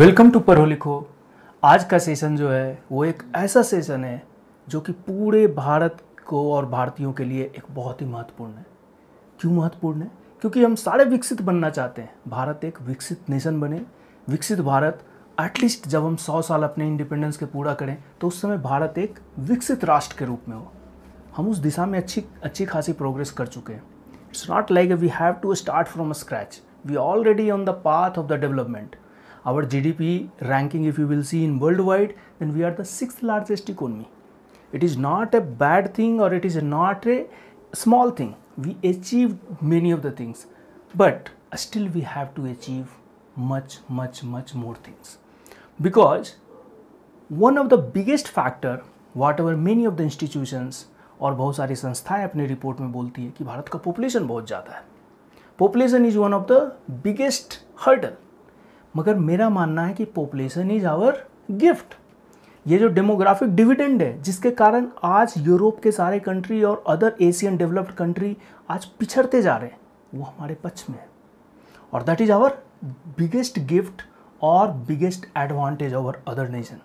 Welcome to पढ़ो लिखो आज का सेशन जो है वो एक ऐसा सेशन है जो कि पूरे भारत को और भारतीयों के लिए एक बहुत ही महत्वपूर्ण है क्यों महत्वपूर्ण है क्योंकि हम सारे विकसित बनना चाहते हैं भारत एक विकसित नेशन बने विकसित भारत एटलीस्ट जब हम सौ साल अपने इंडिपेंडेंस के पूरा करें तो उस समय भारत एक विकसित राष्ट्र के रूप में हो हम उस दिशा में अच्छी अच्छी खासी प्रोग्रेस कर चुके हैं it's not like we have to start from scratch we already on the path of the development our GDP ranking if you will see in worldwide then we are the sixth largest economy. It is not a bad thing or it is not a small thing. We achieved many of the things but still we have to achieve much much much more things because one of the biggest factor whatever many of the institutions और बहुत सारी संस्थाएं अपने report में बोलती हैं कि भारत का पॉपुलेशन बहुत ज़्यादा है population is one of the biggest hurdle मगर मेरा मानना है कि पॉपुलेशन इज आवर गिफ्ट ये जो डेमोग्राफिक डिविडेंड है जिसके कारण आज यूरोप के सारे कंट्री और अदर एशियन डेवलप्ड कंट्री आज पिछड़ते जा रहे हैं वो हमारे पक्ष में है और that is our biggest gift और biggest advantage over other nation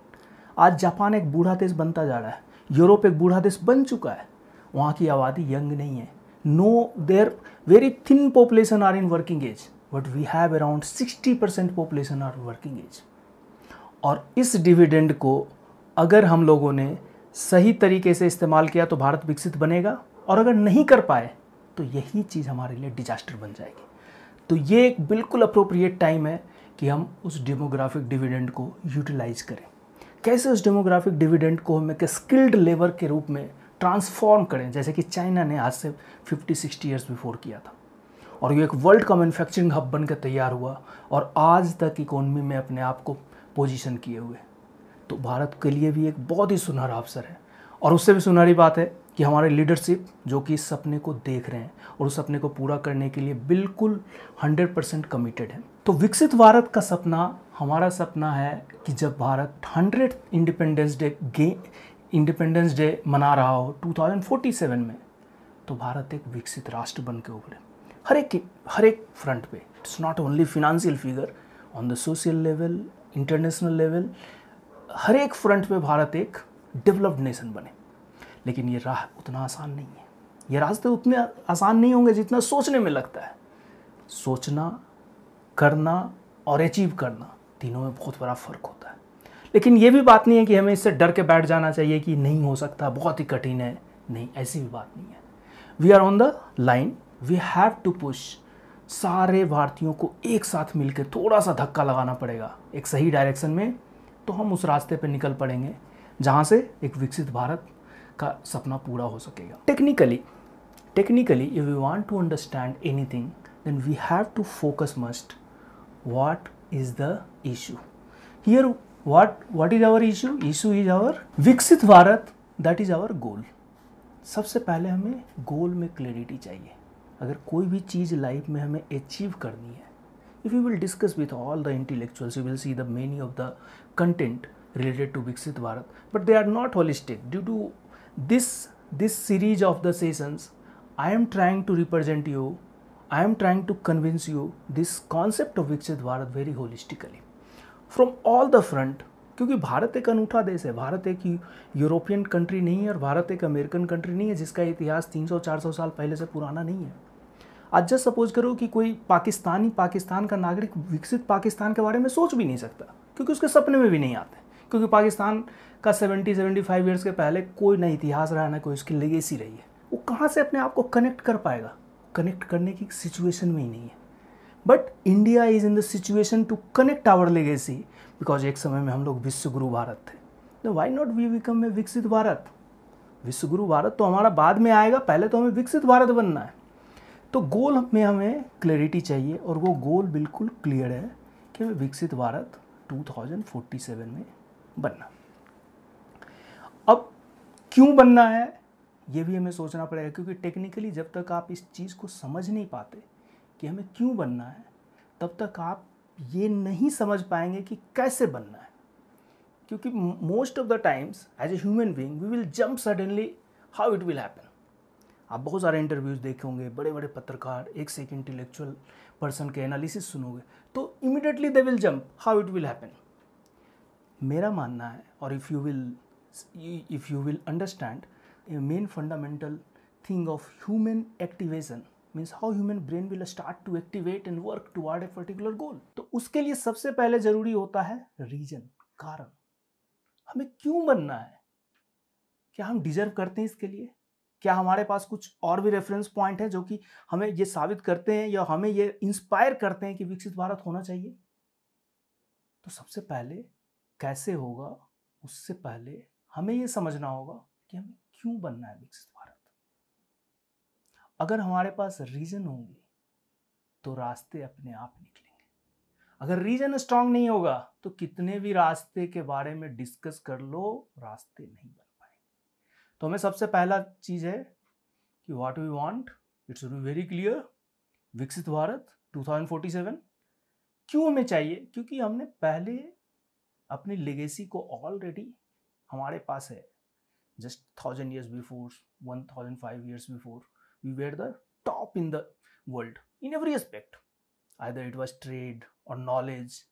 आज जापान एक बूढ़ा देश बनता जा रहा है यूरोप एक बूढ़ा देश बन चुका है वहाँ की आबादी यंग नहीं है no their very thin population are in working age but we have around 60% population are working age और इस डिविडेंड को अगर हम लोगों ने सही तरीके से इस्तेमाल किया तो भारत विकसित बनेगा और अगर नहीं कर पाए तो यही चीज़ हमारे लिए डिजास्टर बन जाएगी तो ये एक बिल्कुल अप्रोप्रिएट टाइम है कि हम उस डेमोग्राफिक डिविडेंड को यूटिलाइज करें कैसे उस डेमोग्राफिक डिविडेंड को हम एक स्किल्ड लेबर के रूप में ट्रांसफॉर्म करें जैसे कि चाइना ने आज से 50-60 ईयर्स बिफोर किया था और ये एक वर्ल्ड का मैन्युफैक्चरिंग हब बन के तैयार हुआ और आज तक इकोनमी में अपने आप को पोजीशन किए हुए तो भारत के लिए भी एक बहुत ही सुनहरा अवसर है और उससे भी सुनहरी बात है कि हमारे लीडरशिप जो कि इस सपने को देख रहे हैं और उस सपने को पूरा करने के लिए बिल्कुल 100 परसेंट कमिटेड है तो विकसित भारत का सपना हमारा सपना है कि जब भारत हंड्रेड इंडिपेंडेंस डे गे इंडिपेंडेंस डे मना रहा हो 2047 में तो भारत एक विकसित राष्ट्र बन के उभरे हर एक हर एक फ्रंट पे it's not only financial figure on the social level international level हर एक फ्रंट पे भारत एक डेवलप्ड नेशन बने लेकिन ये राह उतना आसान नहीं है ये रास्ते उतने आसान नहीं होंगे जितना सोचने में लगता है सोचना करना और अचीव करना तीनों में बहुत बड़ा फ़र्क होता है लेकिन ये भी बात नहीं है कि हमें इससे डर के बैठ जाना चाहिए कि नहीं हो सकता बहुत ही कठिन है नहीं ऐसी भी बात नहीं है we are on the line we have to push सारे भारतीयों को एक साथ मिलकर थोड़ा सा धक्का लगाना पड़ेगा एक सही डायरेक्शन में तो हम उस रास्ते पर निकल पड़ेंगे जहाँ से एक विकसित भारत का सपना पूरा हो सकेगा technically technically if you want to understand anything then we have to focus must what is the issue here what what is our issue issue is our Viksit Bharat that is our goal सबसे पहले हमें गोल में clarity चाहिए अगर कोई भी चीज़ life में हमें अचीव करनी है if we will discuss with all the intellectuals you will see the many of the content related to viksit bharat but they are not holistic due to this this series of the sessions i am trying to represent you i am trying to convince you this concept of viksit bharat very holistically from all the front क्योंकि भारत एक अनूठा देश है भारत एक European country नहीं है और भारत एक अमेरिकन कंट्री नहीं है जिसका इतिहास 300-400 साल पहले से पुराना नहीं है आज जस्ट सपोज करो कि कोई पाकिस्तानी पाकिस्तान का नागरिक विकसित पाकिस्तान के बारे में सोच भी नहीं सकता क्योंकि उसके सपने में भी नहीं आते क्योंकि पाकिस्तान का 70 75 ईयर्स के पहले कोई ना इतिहास रहा ना कोई उसकी लेगेसी रही है वो कहाँ से अपने आप को कनेक्ट कर पाएगा कनेक्ट करने की सिचुएशन में ही नहीं है but India is in the situation to connect our legacy because एक समय में हम लोग विश्वगुरु भारत थे तो why not we become a Viksit Bharat विश्वगुरु Bharat तो हमारा बाद में आएगा पहले तो हमें विकसित भारत बनना है तो गोल में हमें क्लैरिटी चाहिए और वो गोल बिल्कुल क्लियर है कि हमें विकसित भारत 2047 में बनना अब क्यों बनना है ये भी हमें सोचना पड़ेगा क्योंकि टेक्निकली जब तक आप इस चीज़ को समझ नहीं पाते कि हमें क्यों बनना है तब तक आप ये नहीं समझ पाएंगे कि कैसे बनना है क्योंकि most of the times as a human being we will jump suddenly how it will happen आप बहुत सारे इंटरव्यूज़ देखे होंगे बड़े बड़े पत्रकार एक से एक इंटेलेक्चुअल पर्सन के एनालिसिस सुनोगे तो immediately they will jump how it will happen मेरा मानना है और if you will if you will understand main fundamental thing of human activation means how human brain will start to activate and work to a particular goal तो उसके लिए सबसे पहले जरूरी होता है रीजन कारण हमें क्यों बनना है क्या हम डिजर्व करते हैं इसके लिए क्या हमारे पास कुछ और भी रेफरेंस पॉइंट हैं जो कि हमें ये साबित करते हैं या हमें ये इंस्पायर करते हैं कि विकसित भारत होना चाहिए तो सबसे पहले कैसे होगा उससे पहले हमें यह समझना होगा कि हमें क्यों बनना है विकसित भारत अगर हमारे पास रीजन होंगे तो रास्ते अपने आप निकलेंगे अगर रीजन स्ट्रांग नहीं होगा तो कितने भी रास्ते के बारे में डिस्कस कर लो रास्ते नहीं बने तो हमें सबसे पहला चीज़ है कि what we want it's be very clear Viksit Bharat 2047 क्यों हमें चाहिए क्योंकि हमने पहले अपनी लेगेसी को ऑलरेडी हमारे पास है just thousand years before one thousand five years before we were the top in the world in every aspect I it was trade और नॉलेज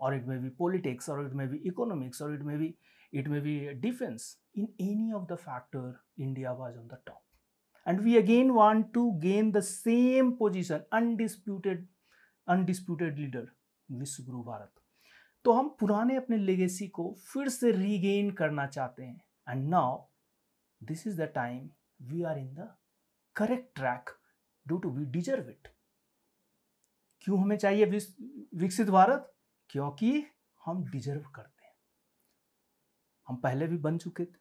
और इट मे बी पॉलिटिक्स और इट मे बी इकोनॉमिक्स और it may be it may be defense. In any of the factor, India was on the top. And we again want to gain the same position, undisputed, undisputed leader, विश्व गुरु भारत तो हम पुराने अपने legacy को फिर से रीगेन करना चाहते हैं and now this is the time we are in the correct track do to we deserve it क्यों हमें चाहिए विकसित भारत क्योंकि हम डिजर्व करते हैं हम पहले भी बन चुके थे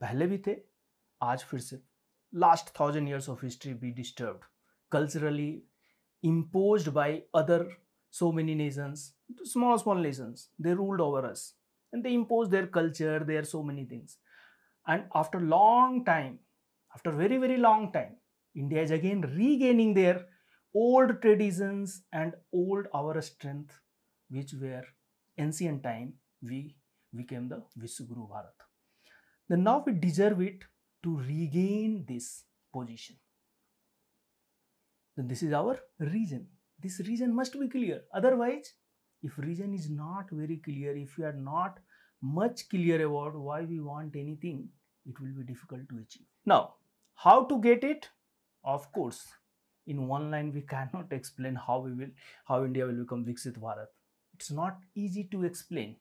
पहले भी थे आज फिर से last thousand years of history be disturb culturally impose by other so many nations small small nations they ruled over us and they impose their culture they are so many things and after long time after very very long time India is again regaining their old traditions and old our strength which were ancient time we became the Visuguru Bharat. Then now we deserve it to regain this position. Then this is our reason. This reason must be clear. Otherwise, if reason is not very clear, if we are not much clear about why we want anything, it will be difficult to achieve. Now, how to get it? Of course, in one line we cannot explain how we will how India will become Viksit Bharat. It's not easy to explain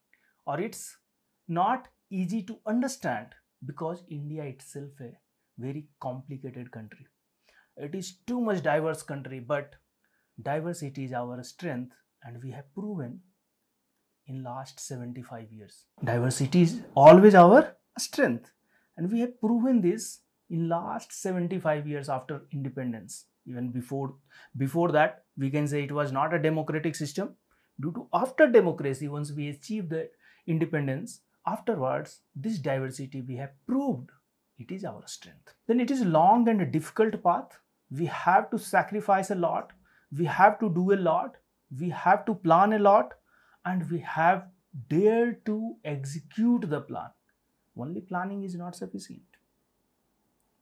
or it's not easy to understand because India itself a very complicated country. It is too much diverse country, but diversity is our strength and we have proven in last 75 years. Diversity is always our strength and we have proven this in last 75 years after independence. Even before, before that, we can say it was not a democratic system. Due to after democracy, once we achieved the independence, Afterwards, this diversity we have proved it is our strength. Then it is long and a difficult path. We have to sacrifice a lot. We have to do a lot. We have to plan a lot. And we have dare to execute the plan. Only planning is not sufficient.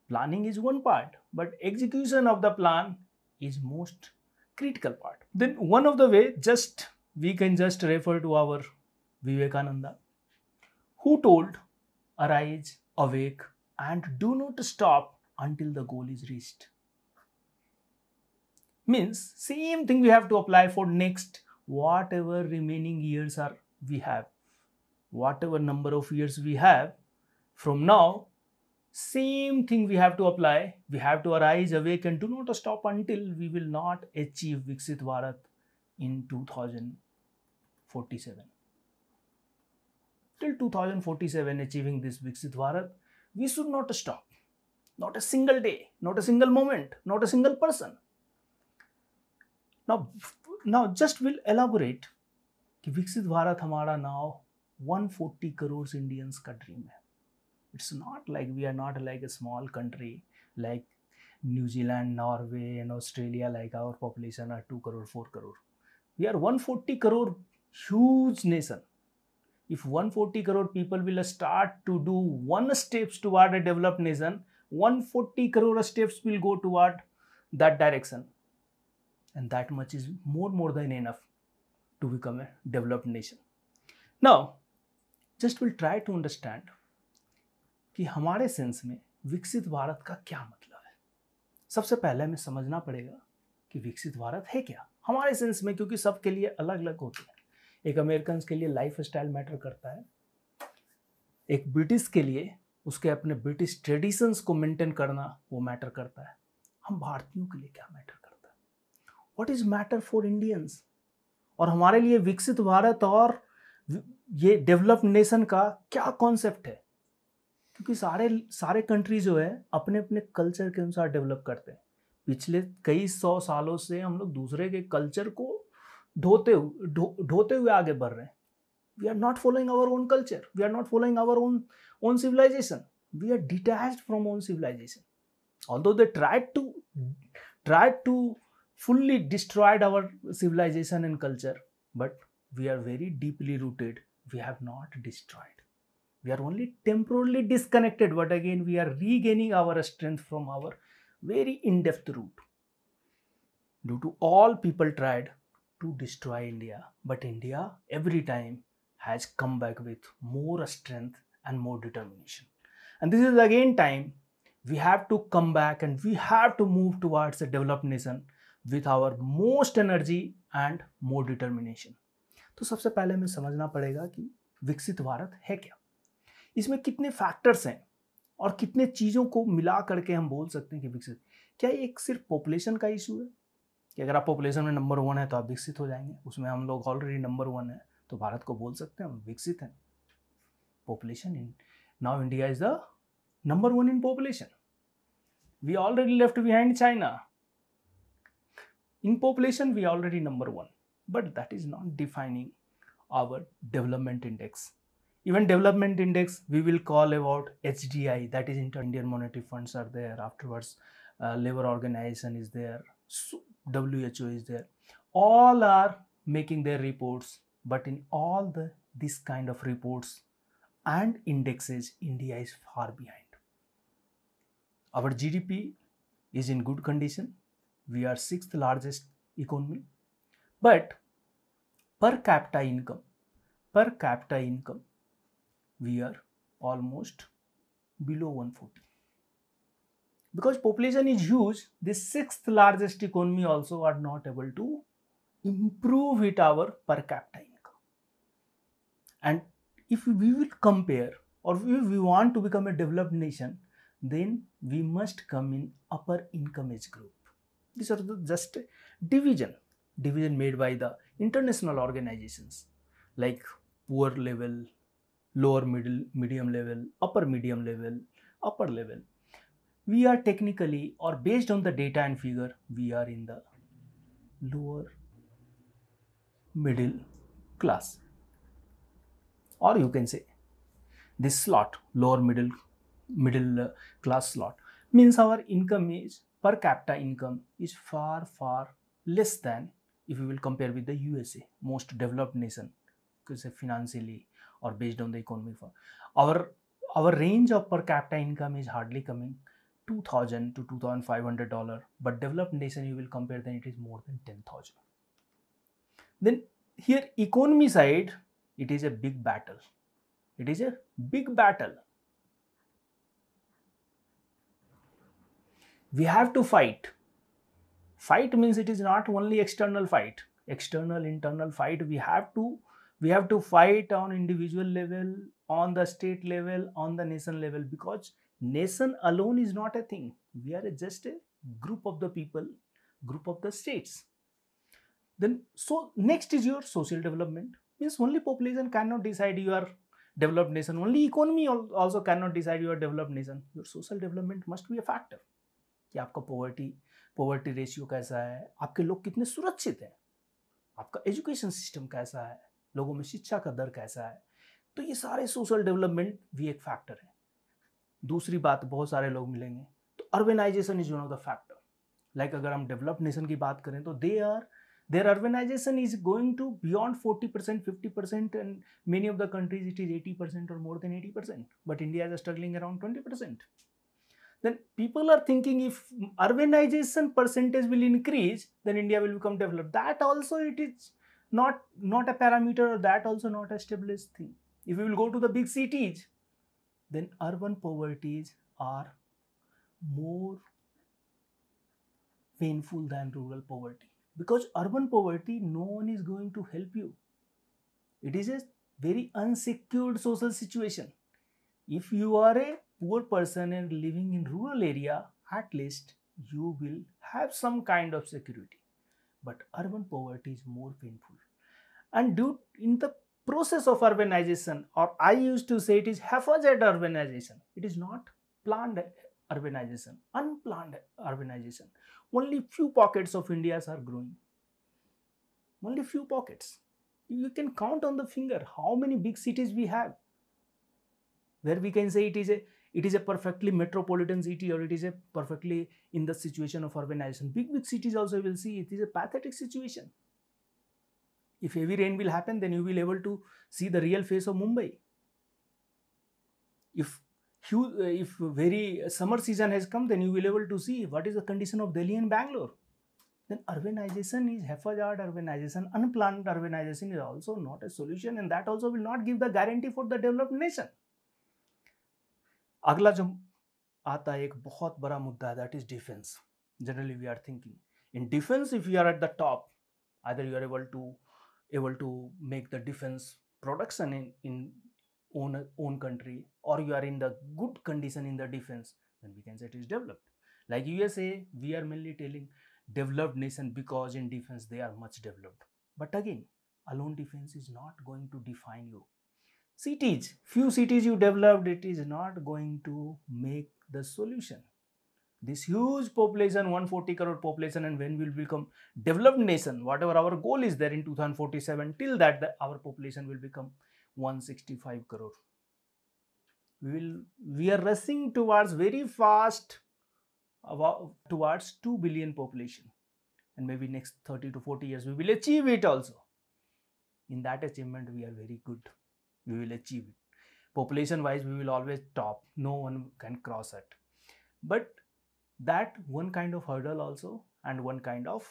Planning is one part, but execution of the plan is most critical part. Then one of the way just we can just refer to our Vivekananda who told, Arise, awake, and do not stop until the goal is reached. Means, same thing we have to apply for next whatever remaining years are we have. Whatever number of years we have, from now, same thing we have to apply. We have to arise, awake, and do not stop until we will not achieve Viksit Bharat in 2047. till 2047 achieving this Viksit Bharat, we should not stop. Not a single day, not a single moment, not a single person. Now, now just will elaborate कि विकसित भारत हमारा नाव 140 crore Indians का dream है it's not like we are not like a small country like New Zealand Norway and Australia like our population are two crore four crore we are 140 crore huge nation if 140 crore people will start to do one steps toward a developed nation 140 crore steps will go toward that direction and that much is more more than enough to become a developed nation now just we'll try to understand कि हमारे sense में विकसित भारत का क्या मतलब है सबसे पहले हमें समझना पड़ेगा कि विकसित भारत है क्या हमारे सेंस में क्योंकि सबके लिए अलग अलग होते हैं एक अमेरिकन के लिए लाइफ स्टाइल मैटर करता है एक ब्रिटिश के लिए उसके अपने ब्रिटिश ट्रेडिशंस को मेंटेन करना वो मैटर करता है हम भारतीयों के लिए क्या मैटर करता है what is matter for Indians और हमारे लिए विकसित भारत और ये डेवलप्ड नेशन का क्या कॉन्सेप्ट है क्योंकि सारे सारे कंट्री जो है अपने अपने कल्चर के अनुसार डेवलप करते हैं पिछले कई सौ सालों से हम लोग दूसरे के कल्चर को ढोते ढोते हुए आगे बढ़ रहे हैं we are not following our own culture we are not following our own own civilization we are detach from own civilization although they tried to tried to fully destroyed our civilization and culture but we are very deeply rooted we have not destroyed we are only temporarily disconnected but again we are regaining our strength from our very in depth root due to all people tried to destroy India. But India, every time, has come back with more strength and more determination. And this is again time we have to come back and we have to move towards a developed nation with our most energy and more determination. तो सबसे पहले हमें समझना पड़ेगा कि विकसित भारत है क्या इसमें कितने फैक्टर्स हैं और कितने चीज़ों को मिला करके हम बोल सकते हैं कि विकसित क्या एक सिर्फ पॉपुलेशन का इशू है कि अगर आप पॉपुलेशन में नंबर वन है तो आप विकसित हो जाएंगे उसमें हम लोग ऑलरेडी नंबर वन है तो भारत को बोल सकते हैं हम विकसित हैं population in now India is the number one in population we already left behind China in population we already number one but that is not defining our development index even development index we will call about H D I that is inter Indian monetary fund labour organization is there WHO is there. All are making their reports, but in all the this kind of reports and indexes, India is far behind. Our GDP is in good condition. We are sixth largest economy, but per capita income, per capita income, we are almost below 140 because population is huge the sixth largest economy also are not able to improve it our per capita income and if we will compare or if we want to become a developed nation then we must come in upper income age group these are the just division division made by the international organizations like poor level lower middle medium level upper medium level upper level we are technically or based on the data and figure, we are in the lower middle class. Or you can say this slot, lower middle, middle uh, class slot means our income is per capita income is far, far less than if we will compare with the USA, most developed nation, because uh, financially or based on the economy. Our, our range of per capita income is hardly coming 2000 to 2500 dollar but developed nation you will compare then it is more than 10000 then here economy side it is a big battle it is a big battle we have to fight fight means it is not only external fight external internal fight we have to we have to fight on individual level on the state level on the nation level because nation alone is not a thing we are a just a group of the people group of the states then so next is your social development means only population can not decide you are developed nation only economy also can not decide your developed nation your social development must be a factor कि आपका poverty poverty ratio कैसा है आपके लोग कितने सुरक्षित हैं आपका एजुकेशन सिस्टम कैसा है लोगों में शिक्षा का दर कैसा है तो ये सारे सोशल डेवलपमेंट भी एक फैक्टर है दूसरी बात बहुत सारे लोग मिलेंगे तो urbanization is one of the factor like अगर हम डेवलप्ड नेशन की बात करें तो they are there urbanization is going to beyond forty percent fifty percent and many of the countries it is eighty percent और more than eighty percent but India is struggling around twenty percent then people are thinking if urbanization percentage will increase then India will become develop that also it is not not a parameter that also not a established thing if you will go to the big cities then urban poverties are more painful than rural poverty because urban poverty no one is going to help you it is a very unsecured social situation if you are a poor person and living in rural area at least you will have some kind of security but urban poverty is more painful and due in the process of urbanization or I used to say it is haphazard urbanization. It is not planned urbanization, unplanned urbanization. Only few pockets of India's are growing. Only few pockets. You can count on the finger how many big cities we have. Where we can say it is a it is a perfectly metropolitan city or it is a perfectly in the situation of urbanization. Big big cities also will see it is a pathetic situation. If heavy rain will happen, then you will be able to see the real face of Mumbai. If huge, if very summer season has come, then you will be able to see what is the condition of Delhi and Bangalore. Then urbanization is haphazard urbanization, unplanned urbanization is also not a solution, and that also will not give the guarantee for the developed nation. अगला जो आता है एक बहुत बड़ा मुद्दा है that is defence generally we are thinking in defence if you are at the top other you are able to able to make the defense production in, in own, own country or you are in the good condition in the defense, then we can say it is developed. Like USA, we are mainly telling developed nation because in defense they are much developed. But again, alone defense is not going to define you. Cities, few cities you developed, it is not going to make the solution this huge population 140 crore population and when we will become developed nation whatever our goal is there in 2047 till that the, our population will become 165 crore we will we are rushing towards very fast about, towards 2 billion population and maybe next 30 to 40 years we will achieve it also in that achievement we are very good we will achieve it population wise we will always top no one can cross it but that one kind of hurdle also and one kind of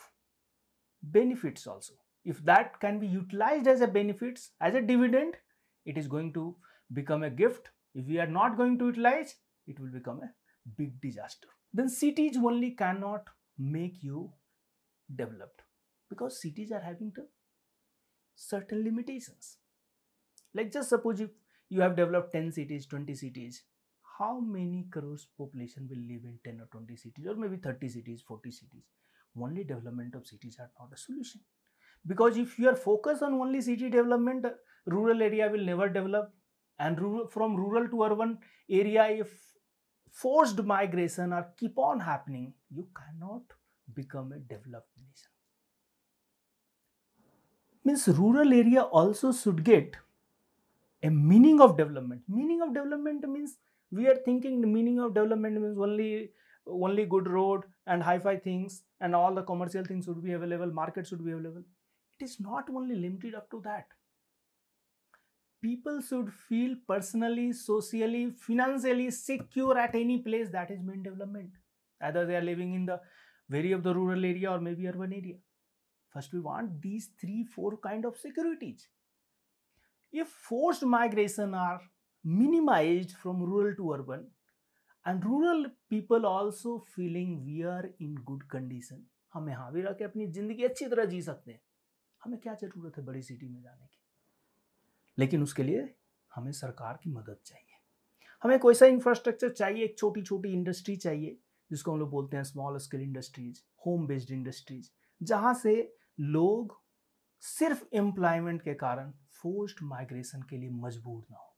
benefits also. If that can be utilized as a benefits, as a dividend, it is going to become a gift. If we are not going to utilize, it will become a big disaster. Then cities only cannot make you developed because cities are having the certain limitations. Like just suppose if you have developed 10 cities, 20 cities, how many crores population will live in 10 or 20 cities or maybe 30 cities, 40 cities. Only development of cities are not a solution. Because if you are focused on only city development, rural area will never develop. And rural, from rural to urban area, if forced migration or keep on happening, you cannot become a developed nation. Means rural area also should get a meaning of development. Meaning of development means we are thinking the meaning of development means only only good road and hi-fi things and all the commercial things should be available market should be available it is not only limited up to that people should feel personally socially financially secure at any place that is main development either they are living in the very of the rural area or maybe urban area first we want these three four kind of securities if forced migration are minimized from rural to urban and rural people also feeling we are in good condition हम यहाँ भी रह के अपनी ज़िंदगी अच्छी तरह जी सकते हैं हमें क्या ज़रूरत है बड़ी सिटी में जाने की लेकिन उसके लिए हमें सरकार की मदद चाहिए हमें कोई सा इंफ्रास्ट्रक्चर चाहिए एक छोटी छोटी इंडस्ट्री चाहिए जिसको हम लोग बोलते हैं small scale industries home based industries जहाँ से लोग सिर्फ एम्प्लॉयमेंट के कारण फोर्स्ड माइग्रेशन के लिए मजबूर ना हो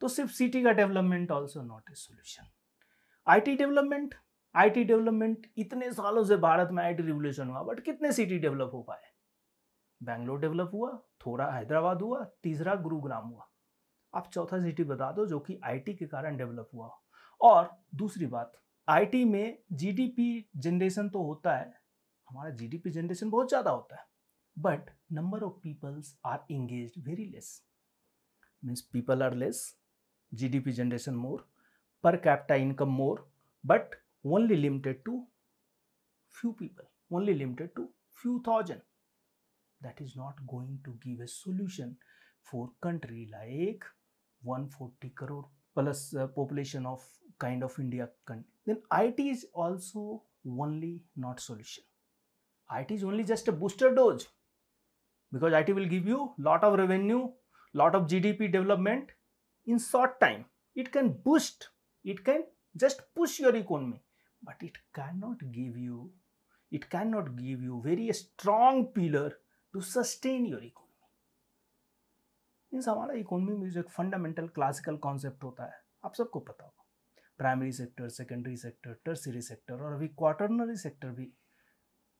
तो सिर्फ सिटी का development also not a solution IT development IT development इतने सालों से भारत में आईटी रिवॉल्यूशन हुआ बट कितने सिटी डेवलप हो पाए बैंगलोर डेवलप हुआ थोड़ा हैदराबाद हुआ तीसरा गुरुग्राम हुआ आप चौथा सिटी बता दो जो कि आईटी के कारण डेवलप हुआ और दूसरी बात आईटी में जीडीपी जनरेशन तो होता है हमारा जीडीपी जनरेशन बहुत ज़्यादा होता है but number of peoples are engage very less means people are less GDP generation more, per capita income more, but only limited to few people, only limited to few thousand. That is not going to give a solution for country like 140 crore plus uh, population of kind of India Then IT is also only not solution. IT is only just a booster dose because IT will give you lot of revenue, lot of GDP development, in short time. It can boost, it can just push your economy, but it cannot give you, it cannot give you very strong pillar to sustain your economy. Means हमारा economy में जो एक fundamental classical concept होता है आप सबको पता होगा primary sector secondary sector tertiary sector और अभी क्वार्टरनरी सेक्टर भी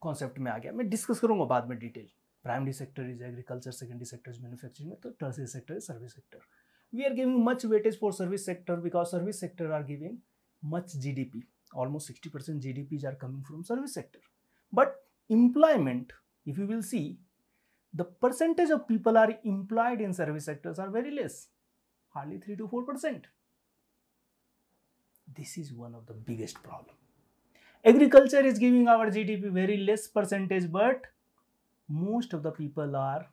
कॉन्सेप्ट में आ गया मैं डिस्कस करूँगा बाद में detail primary sector is agriculture secondary sector is manufacturing तो tertiary sector is service sector we are giving much weightage for service sector because service sector are giving much GDP. Almost 60% GDPs are coming from service sector. But employment, if you will see, the percentage of people are employed in service sectors are very less, hardly 3 to 4%. This is one of the biggest problem. Agriculture is giving our GDP very less percentage, but most of the people are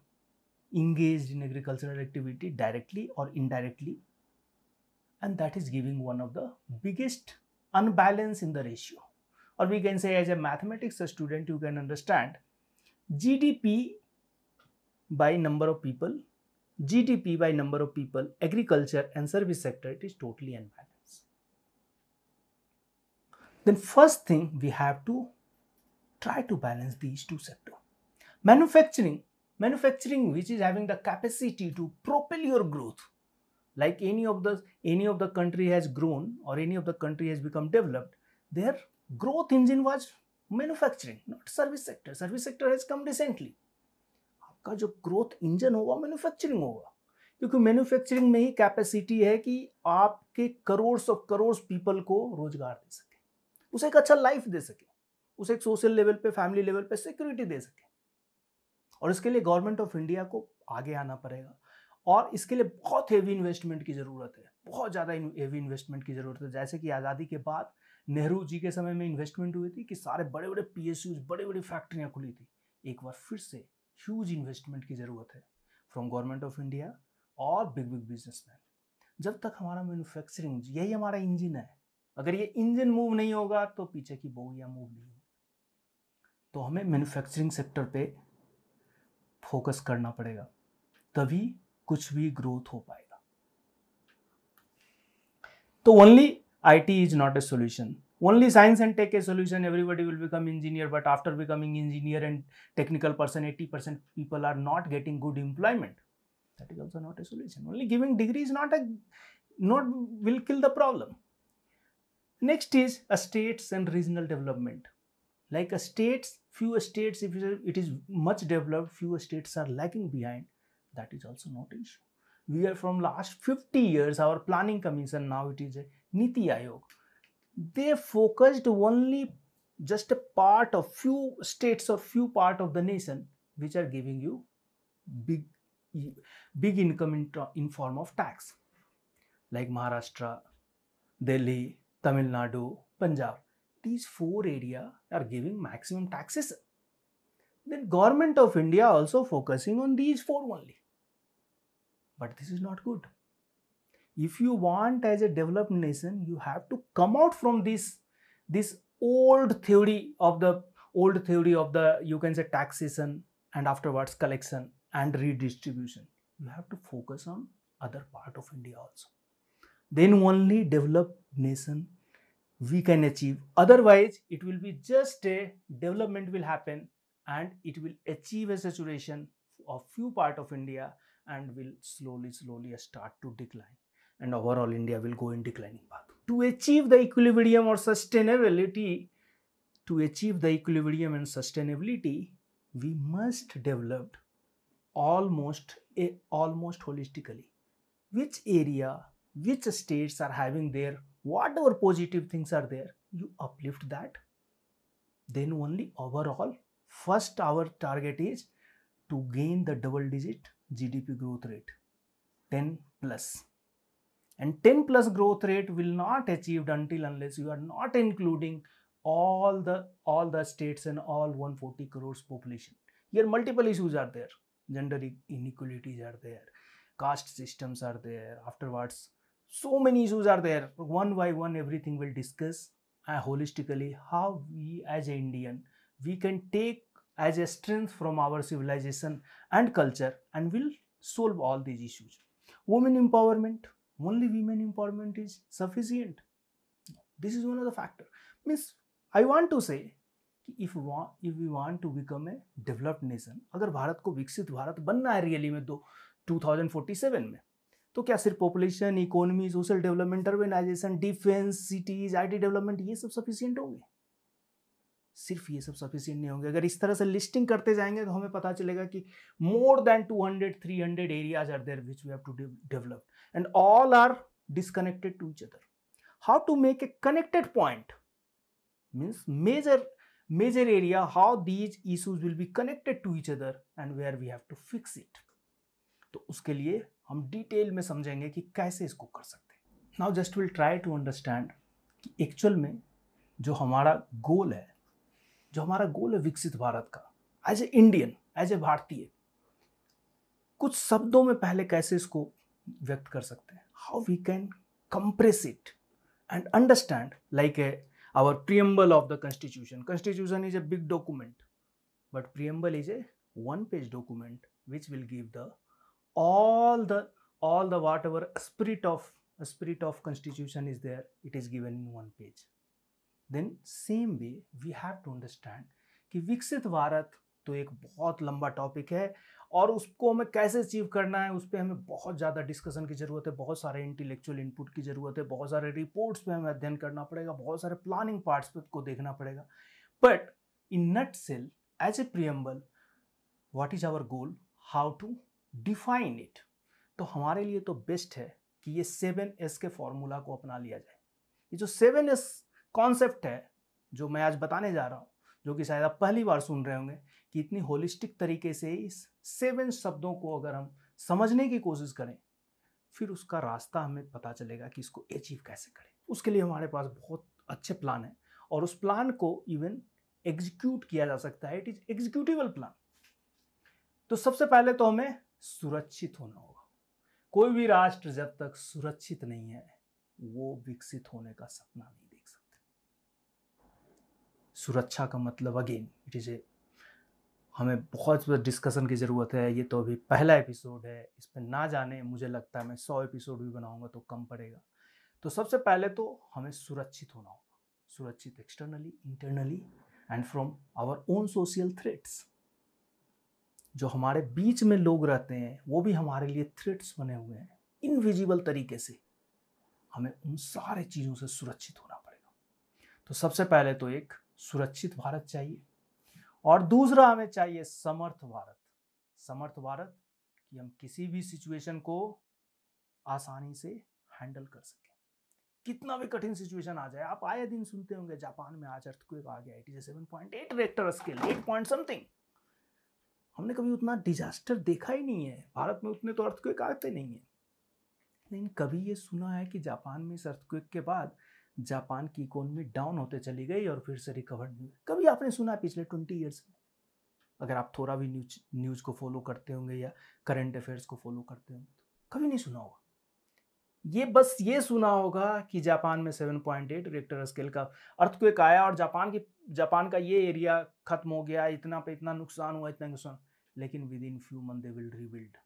engaged in agricultural activity directly or indirectly and that is giving one of the biggest unbalance in the ratio or we can say as a mathematics student you can understand gdp by number of people gdp by number of people agriculture and service sector it is totally unbalanced then first thing we have to try to balance these two sectors manufacturing manufacturing which is having the capacity to propel your growth like any of the any of the country has grown or any of the country has become developed their growth engine was manufacturing not service sector service sector has come recently आपका जो growth engine होगा manufacturing होगा क्योंकि manufacturing में ही capacity है कि आपके crore of crore people को रोजगार दे सके उसे एक अच्छा लाइफ दे सके उसे एक सोशल लेवल पे फैमिली लेवल पे सिक्योरिटी दे सके और इसके लिए गवर्नमेंट ऑफ इंडिया को आगे आना पड़ेगा और इसके लिए बहुत हेवी इन्वेस्टमेंट की ज़रूरत है बहुत ज़्यादा हेवी इन्वेस्टमेंट की ज़रूरत है जैसे कि आज़ादी के बाद नेहरू जी के समय में इन्वेस्टमेंट हुई थी कि सारे बड़े बड़े पी बड़े बड़े फैक्ट्रियाँ खुली थी एक बार फिर से ह्यूज इन्वेस्टमेंट की ज़रूरत है फ्रॉम गवर्नमेंट ऑफ इंडिया और बिग बिग बिजनेसमैन जब तक हमारा मैन्युफैक्चरिंग यही हमारा इंजन है अगर ये इंजन मूव नहीं होगा तो पीछे की बोगियाँ मूव नहीं होगी तो हमें मैन्युफैक्चरिंग सेक्टर पे फोकस करना पड़ेगा तभी कुछ भी ग्रोथ हो पाएगा तो only I T is not a solution only science and tech a solution everybody will become engineer but after becoming engineer and technical person eighty percent people are not getting good employment that is also not a solution only giving degree is not a not will kill the problem next is a states and regional development like a states few states if it is much developed few states are lagging behind that is also not an issue we are from last 50 years our planning commission now it is a niti ayog they focused only just a part of few states or few part of the nation which are giving you big big income in, in form of tax like maharashtra delhi tamil nadu punjab these four area are giving maximum taxes then government of india also focusing on these four only but this is not good if you want as a developed nation you have to come out from this this old theory of the old theory of the you can say taxation and afterwards collection and redistribution you have to focus on other part of india also then only developed nation we can achieve. Otherwise, it will be just a development will happen and it will achieve a saturation of few part of India and will slowly, slowly start to decline and overall India will go in declining path. To achieve the equilibrium or sustainability, to achieve the equilibrium and sustainability, we must develop almost almost holistically which area which states are having their whatever positive things are there, you uplift that. Then only overall, first our target is to gain the double digit GDP growth rate, 10 plus. And 10 plus growth rate will not achieved until unless you are not including all the all the states and all 140 crores population. Here multiple issues are there. Gender inequalities are there, caste systems are there, afterwards so many issues are there one by one everything will discuss uh, holistically how we as an indian we can take as a strength from our civilization and culture and will solve all these issues women empowerment only women empowerment is sufficient this is one of the factor means i want to say if if we want to become a developed nation अगर भारत को विकसित भारत बनना है really में दो 2047 में तो क्या सिर्फ population economy social development urbanization defence cities IT development ये सब सफिशियंट होंगे सिर्फ ये सब सफिशियंट नहीं होंगे अगर इस तरह से लिस्टिंग करते जाएंगे तो हमें पता चलेगा कि more than 200 300 areas are there which we have to develop and all are disconnected to each other how to make a connected point means major major area how these issues will be connected to each other and where we have to fix it तो उसके लिए हम detail में समझेंगे कि कैसे इसको कर सकते हैं now just will try to understand कि एक्चुअल में जो हमारा गोल है जो हमारा गोल है विकसित भारत का as a Indian as a भारतीय कुछ शब्दों में पहले कैसे इसको व्यक्त कर सकते हैं how we can compress it and understand like a our preamble of the constitution constitution is a big document but preamble is a one page document which will give the all the all the whatever spirit of spirit of constitution is there it is given in one page then same way we have to understand कि विकसित भारत तो एक बहुत लंबा topic है और उसको हमें कैसे अचीव करना है उस पर हमें बहुत ज़्यादा डिस्कशन की ज़रूरत है बहुत सारे इंटेलेक्चुअल इनपुट की ज़रूरत है बहुत सारे रिपोर्ट्स पे हमें अध्ययन करना पड़ेगा बहुत सारे प्लानिंग पार्ट्स पे को देखना पड़ेगा but in nutshell as a preamble what is our goal how to define it तो हमारे लिए तो बेस्ट है कि ये सेवन एस के फॉर्मूला को अपना लिया जाए ये जो सेवन एस कॉन्सेप्ट है जो मैं आज बताने जा रहा हूँ जो कि शायद आप पहली बार सुन रहे होंगे कि इतनी होलिस्टिक तरीके से इस सेवन शब्दों को अगर हम समझने की कोशिश करें फिर उसका रास्ता हमें पता चलेगा कि इसको अचीव कैसे करें उसके लिए हमारे पास बहुत अच्छे प्लान हैं और उस प्लान को इवन एग्जीक्यूट किया जा सकता है इट इज एग्जीक्यूटिवल प्लान तो सबसे पहले तो हमें सुरक्षित होना होगा कोई भी राष्ट्र जब तक सुरक्षित नहीं है वो विकसित होने का सपना नहीं देख सकते सुरक्षा का मतलब अगेन इट इज़ ए हमें बहुत डिस्कशन की ज़रूरत है ये तो अभी पहला एपिसोड है इस पर ना जाने मुझे लगता है मैं सौ एपिसोड भी बनाऊंगा तो कम पड़ेगा तो सबसे पहले तो हमें सुरक्षित होना होगा सुरक्षित externally internally and from our own social threats जो हमारे बीच में लोग रहते हैं वो भी हमारे लिए थ्रेट्स बने हुए हैं इनविजिबल तरीके से हमें उन सारे चीज़ों से सुरक्षित होना पड़ेगा तो सबसे पहले तो एक सुरक्षित भारत चाहिए और दूसरा हमें चाहिए समर्थ भारत समर्थ भारत कि हम किसी भी सिचुएशन को आसानी से हैंडल कर सकें कितना भी कठिन सिचुएशन आ जाए आप आए दिन सुनते होंगे जापान में आज अर्थक्वेक आ गया eighty seven point eight Richter scale eight point something हमने कभी उतना डिजास्टर देखा ही नहीं है भारत में उतने तो अर्थक्वेक आते नहीं हैं लेकिन कभी ये सुना है कि जापान में इस अर्थक्वेक के बाद जापान की इकोनमी डाउन होते चली गई और फिर से रिकवर नहीं हुई कभी आपने सुना है पिछले ट्वेंटी ईयर्स में अगर आप थोड़ा भी न्यूज न्यूज़ को फॉलो करते होंगे या करंट अफेयर्स को फॉलो करते होंगे तो कभी नहीं सुना होगा ये बस ये सुना होगा कि जापान में 7.8 रिक्टर स्केल का अर्थक्वेक आया और जापान की जापान का ये एरिया खत्म हो गया इतना पे इतना नुकसान हुआ इतना नुकसान लेकिन within few month they will rebuild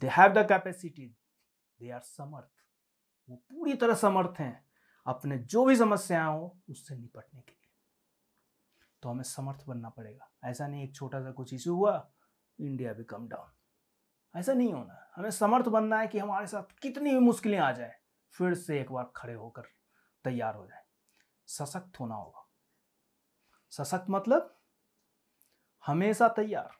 they have the capacity they are समर्थ वो पूरी तरह समर्थ हैं अपने जो भी समस्याएं हो उससे निपटने के लिए तो हमें समर्थ बनना पड़ेगा ऐसा नहीं एक छोटा सा कुछ इश्यू हुआ इंडिया बिकम डाउन ऐसा नहीं होना हमें समर्थ बनना है कि हमारे साथ कितनी भी मुश्किलें आ जाए फिर से एक बार खड़े होकर तैयार हो जाए सशक्त होना होगा सशक्त मतलब हमेशा तैयार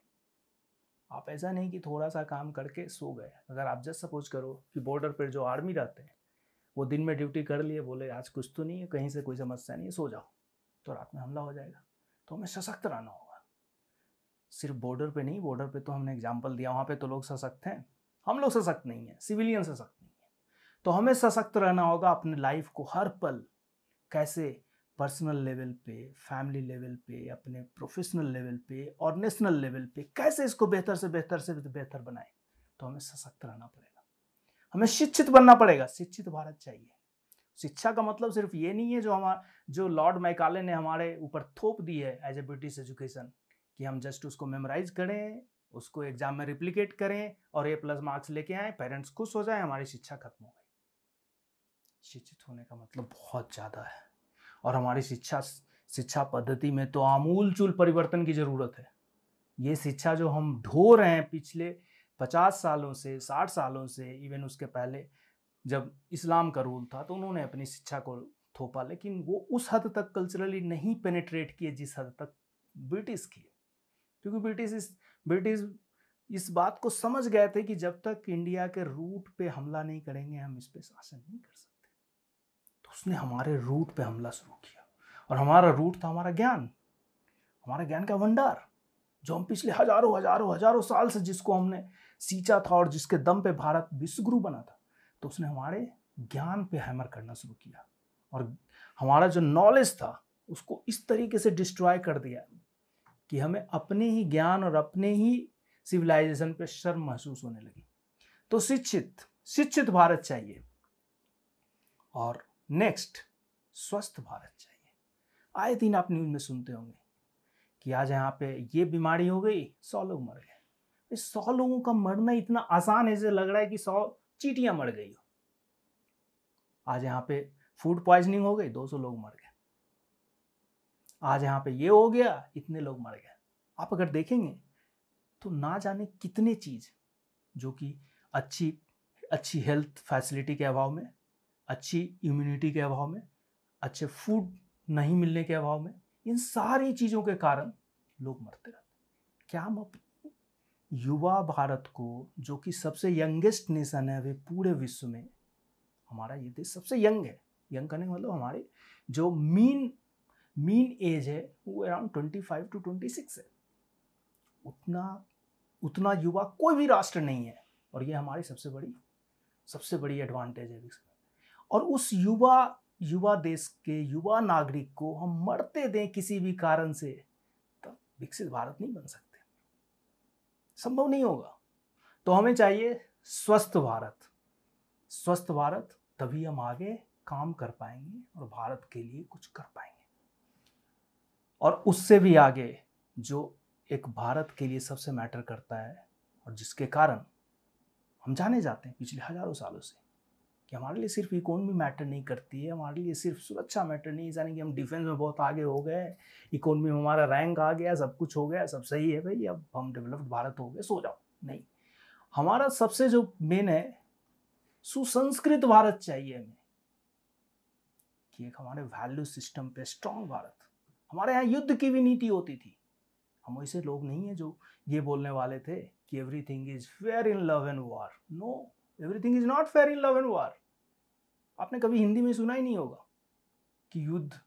आप ऐसा नहीं कि थोड़ा सा काम करके सो गए अगर आप जस्ट सपोज करो कि बॉर्डर पर जो आर्मी रहते हैं वो दिन में ड्यूटी कर लिए बोले आज कुछ तो नहीं है कहीं से कोई समस्या नहीं है सो जाओ तो रात में हमला हो जाएगा तो हमें सशक्त रहना होगा सिर्फ बॉर्डर पे नहीं बॉर्डर पे तो हमने एग्जाम्पल दिया वहाँ पे तो लोग सशक्त हैं हम लोग सशक्त नहीं हैं सिविलियन सशक्त नहीं है तो हमें सशक्त रहना होगा अपने लाइफ को हर पल कैसे पर्सनल लेवल पे फैमिली लेवल पे अपने प्रोफेशनल लेवल पे और नेशनल लेवल पे कैसे इसको बेहतर से बेहतर से बेहतर बनाए तो हमें सशक्त रहना पड़ेगा हमें शिक्षित बनना पड़ेगा शिक्षित भारत चाहिए शिक्षा का मतलब सिर्फ ये नहीं है जो हमारा जो लॉर्ड मैकाले ने हमारे ऊपर थोप दी है एज ए ब्रिटिश एजुकेशन कि हम जस्ट उसको मेमोराइज करें उसको एग्जाम में रिप्लीकेट करें और ए प्लस मार्क्स लेके आए पेरेंट्स खुश हो जाए हमारी शिक्षा खत्म हो गई शिक्षित होने का मतलब बहुत ज़्यादा है और हमारी शिक्षा शिक्षा पद्धति में तो आमूल चूल परिवर्तन की ज़रूरत है ये शिक्षा जो हम ढो रहे हैं पिछले पचास सालों से साठ सालों से इवन उसके पहले जब इस्लाम का रूल था तो उन्होंने अपनी शिक्षा को थोपा लेकिन वो उस हद तक कल्चरली नहीं पेनेट्रेट किए जिस हद तक ब्रिटिश किए क्योंकि ब्रिटिश इस ब्रिटिश इस बात को समझ गए थे कि जब तक इंडिया के रूट पे हमला नहीं करेंगे हम इस पर शासन नहीं कर सकते उसने हमारे रूट पे हमला शुरू किया और हमारा रूट था हमारा ज्ञान हमारा ज्ञान का भंडार जो हम पिछले हजारों हजारों हजारों साल से जिसको हमने सींचा था और जिसके दम पे भारत विश्वगुरु बना था तो उसने हमारे ज्ञान पे हैमर करना शुरू किया और हमारा जो नॉलेज था उसको इस तरीके से डिस्ट्रॉय कर दिया कि हमें अपने ही ज्ञान और अपने ही सिविलाइजेशन पे शर्म महसूस होने लगी तो शिक्षित शिक्षित भारत चाहिए और नेक्स्ट स्वस्थ भारत चाहिए आए दिन आप न्यूज में सुनते होंगे कि आज यहाँ पे ये बीमारी हो गई सौ लोग मर गए सौ लोगों का मरना इतना आसान है जैसे लग रहा है कि सौ चीटियां मर गई हो आज यहाँ पे फूड पॉइजनिंग हो गई दो सौ लोग मर गए आज यहाँ पे ये हो गया इतने लोग मर गए आप अगर देखेंगे तो ना जाने कितने चीज जो कि अच्छी अच्छी हेल्थ फैसिलिटी के अभाव में अच्छी इम्यूनिटी के अभाव में अच्छे फूड नहीं मिलने के अभाव में इन सारी चीज़ों के कारण लोग मरते रहते क्या हम अपने युवा भारत को जो कि सबसे यंगेस्ट नेशन है अभी पूरे विश्व में हमारा ये देश सबसे यंग है यंग करने का मतलब हमारे जो मीन मीन एज है वो around twenty five to twenty six है उतना उतना युवा कोई भी राष्ट्र नहीं है और ये हमारी सबसे बड़ी सबसे बड़ी एडवांटेज है विश्व और उस युवा युवा देश के युवा नागरिक को हम मरते दें किसी भी कारण से तब विकसित भारत नहीं बन सकते संभव नहीं होगा तो हमें चाहिए स्वस्थ भारत स्वस्थ भारत तभी हम आगे काम कर पाएंगे और भारत के लिए कुछ कर पाएंगे और उससे भी आगे जो एक भारत के लिए सबसे मैटर करता है और जिसके कारण हम जाने जाते हैं पिछले हजारों सालों से कि हमारे लिए सिर्फ इकोनॉमी मैटर नहीं करती है हमारे लिए सिर्फ सुरक्षा मैटर नहीं यानी कि हम डिफेंस में बहुत आगे हो गए इकोनॉमी में हमारा रैंक आ गया सब कुछ हो गया सब सही है भाई अब हम डेवलप्ड भारत हो गए सो जाओ नहीं हमारा सबसे जो मेन है सुसंस्कृत भारत चाहिए हमें कि एक हमारे वैल्यू सिस्टम पे स्ट्रांग भारत हमारे यहाँ युद्ध की भी नीति होती थी हम ऐसे लोग नहीं है जो ये बोलने वाले थे कि everything is fair in love and war no everything is not fair in love and war आपने कभी हिंदी में सुना ही नहीं होगा कि युद्ध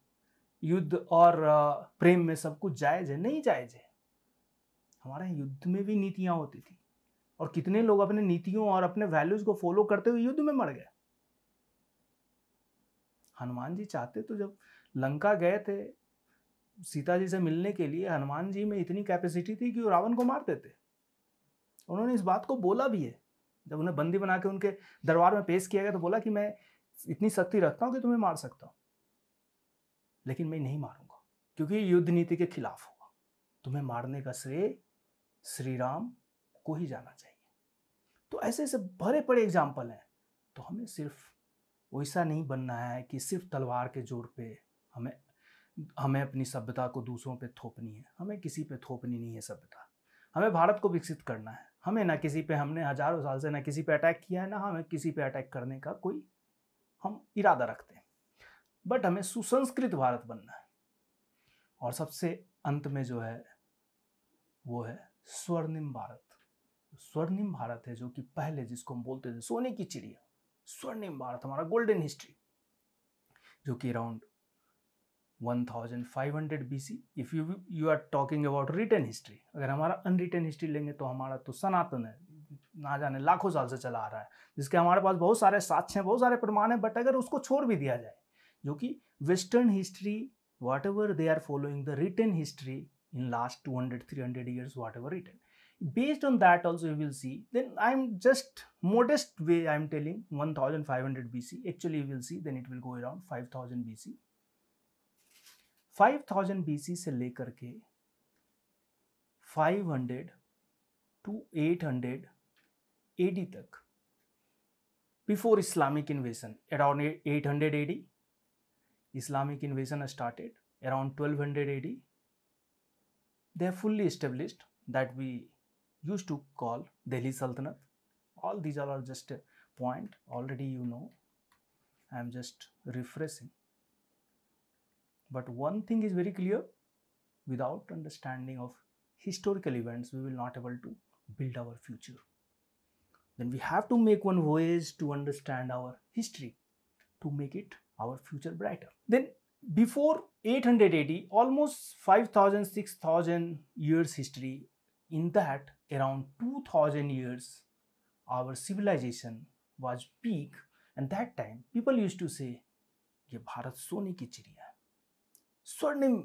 युद्ध और प्रेम में सब कुछ जायज है नहीं जायज है हमारे युद्ध में भी नीतियां होती थी और कितने लोग अपने नीतियों और अपने वैल्यूज को फॉलो करते हुए युद्ध में मर गए हनुमान जी चाहते तो जब लंका गए थे सीता जी से मिलने के लिए हनुमान जी में इतनी कैपेसिटी थी कि वो रावण को मार देते उन्होंने इस बात को बोला भी है जब उन्हें बंदी बना के उनके दरबार में पेश किया गया तो बोला कि मैं इतनी शक्ति रखता हूँ कि तुम्हें मार सकता हूँ लेकिन मैं नहीं मारूंगा क्योंकि युद्ध नीति के खिलाफ होगा तुम्हें मारने का श्रेय श्री राम को ही जाना चाहिए तो ऐसे ऐसे भरे पड़े एग्जाम्पल हैं तो हमें सिर्फ वैसा नहीं बनना है कि सिर्फ तलवार के जोर पे हमें हमें अपनी सभ्यता को दूसरों पे थोपनी है हमें किसी पे थोपनी नहीं है सभ्यता हमें भारत को विकसित करना है हमें ना किसी पे हमने हजारों साल से ना किसी पे अटैक किया है ना हमें किसी पे अटैक करने का कोई हम इरादा रखते हैं बट हमें सुसंस्कृत भारत बनना है और सबसे अंत में जो है वो है स्वर्णिम भारत स्वर्णिम भारत है जो कि पहले जिसको हम बोलते थे सोने की चिड़िया स्वर्णिम भारत हमारा गोल्डन हिस्ट्री जो कि around 1500 C if you you are talking about written history अगर हमारा अनरिटर्न हिस्ट्री लेंगे तो हमारा तो सनातन है ना जाने लाखों साल से चला आ रहा है जिसके हमारे पास बहुत सारे साक्ष्य हैं बहुत सारे प्रमाण हैं बट अगर उसको छोड़ भी दिया जाए जो कि western history whatever they are following the written history in last two hundred three hundred years whatever written based on that also you will see then I am just modest way I am telling one thousand five hundred B C actually you will see then it will go around five thousand B C five thousand B C से लेकर के five hundred to eight hundred AD तक before Islamic invasion around 800 AD. Islamic invasion started around 1200 AD. They are fully established that we used to call Delhi Sultanate. All these are just a point already you know. I am just refreshing. But one thing is very clear without understanding of historical events we will not able to build our future then we have to make one voyage to understand our history to make it our future brighter. Then before 880, almost 5,000, 6,000 years history, in that around 2,000 years, our civilization was peak and that time people used to say, ये भारत सोने की चिड़िया है स्वर्णिम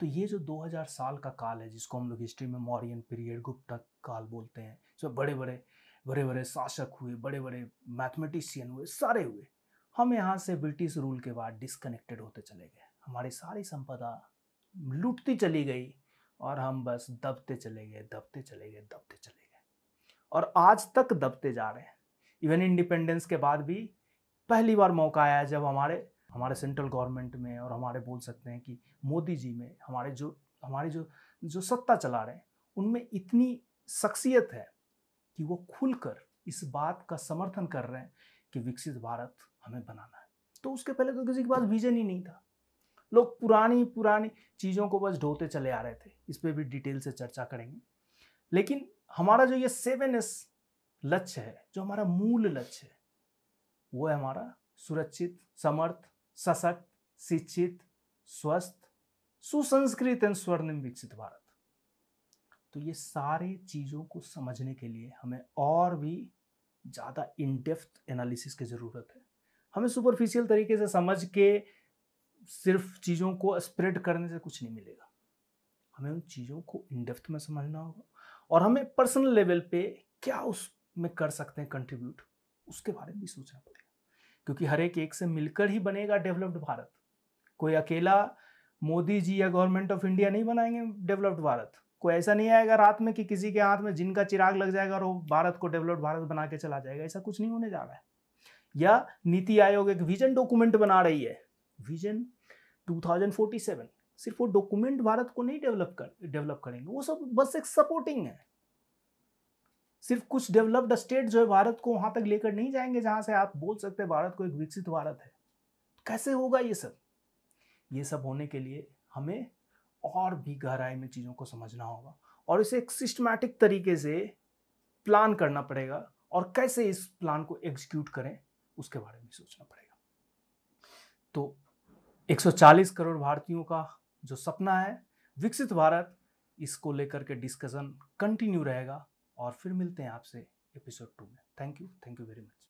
तो ये जो 2000 साल का काल है जिसको हम लोग हिस्ट्री में मौर्यन पीरियड गुप्ता काल बोलते हैं जो बड़े बड़े बड़े बड़े शासक हुए बड़े बड़े मैथमेटिशियन हुए सारे हुए हम यहाँ से ब्रिटिश रूल के बाद डिस्कनेक्टेड होते चले गए हमारी सारी संपदा लूटती चली गई और हम बस दबते चले गए दबते चले गए दबते चले गए और आज तक दबते जा रहे हैं इवन इंडिपेंडेंस के बाद भी पहली बार मौका आया जब हमारे हमारे सेंट्रल गवर्नमेंट में और हमारे बोल सकते हैं कि मोदी जी में हमारे जो हमारे जो जो सत्ता चला रहे हैं उनमें इतनी शख्सियत है कि वो खुलकर इस बात का समर्थन कर रहे हैं कि विकसित भारत हमें बनाना है तो उसके पहले तो किसी के पास विजन ही नहीं था लोग पुरानी पुरानी चीज़ों को बस ढोते चले आ रहे थे इस पर भी डिटेल से चर्चा करेंगे लेकिन हमारा जो ये सेवन एस लक्ष्य है जो हमारा मूल लक्ष्य है वो है हमारा सुरक्षित समर्थ सशक्त शिक्षित स्वस्थ सुसंस्कृत एवं स्वर्णिम विकसित भारत तो ये सारे चीज़ों को समझने के लिए हमें और भी ज़्यादा इनडेप्थ एनालिसिस की ज़रूरत है हमें सुपरफिशियल तरीके से समझ के सिर्फ चीज़ों को स्प्रेड करने से कुछ नहीं मिलेगा हमें उन चीज़ों को इनडेप्थ में समझना होगा और हमें पर्सनल लेवल पे क्या उसमें कर सकते हैं कंट्रीब्यूट उसके बारे में भी सोचना पड़ेगा क्योंकि हर एक एक से मिलकर ही बनेगा डेवलप्ड भारत कोई अकेला मोदी जी या गवर्नमेंट ऑफ इंडिया नहीं बनाएंगे डेवलप्ड भारत कोई ऐसा नहीं आएगा रात में कि किसी के हाथ में जिनका चिराग लग जाएगा और वो भारत को डेवलप्ड भारत बना के चला जाएगा ऐसा कुछ नहीं होने जा रहा है या नीति आयोग एक विजन डॉक्यूमेंट बना रही है विजन 2047 सिर्फ वो डॉक्यूमेंट भारत को नहीं डेवलप कर डेवलप करेंगे वो सब बस एक सपोर्टिंग है सिर्फ कुछ डेवलप्ड स्टेट जो है भारत को वहां तक लेकर नहीं जाएंगे जहां से आप बोल सकते हैं भारत को एक विकसित भारत है कैसे होगा ये सब ये सब होने के लिए हमें और भी गहराई में चीज़ों को समझना होगा और इसे एक सिस्टमैटिक तरीके से प्लान करना पड़ेगा और कैसे इस प्लान को एग्जीक्यूट करें उसके बारे में सोचना पड़ेगा तो 140 करोड़ भारतीयों का जो सपना है विकसित भारत इसको लेकर के डिस्कशन कंटिन्यू रहेगा और फिर मिलते हैं आपसे एपिसोड टू में thank you thank you very much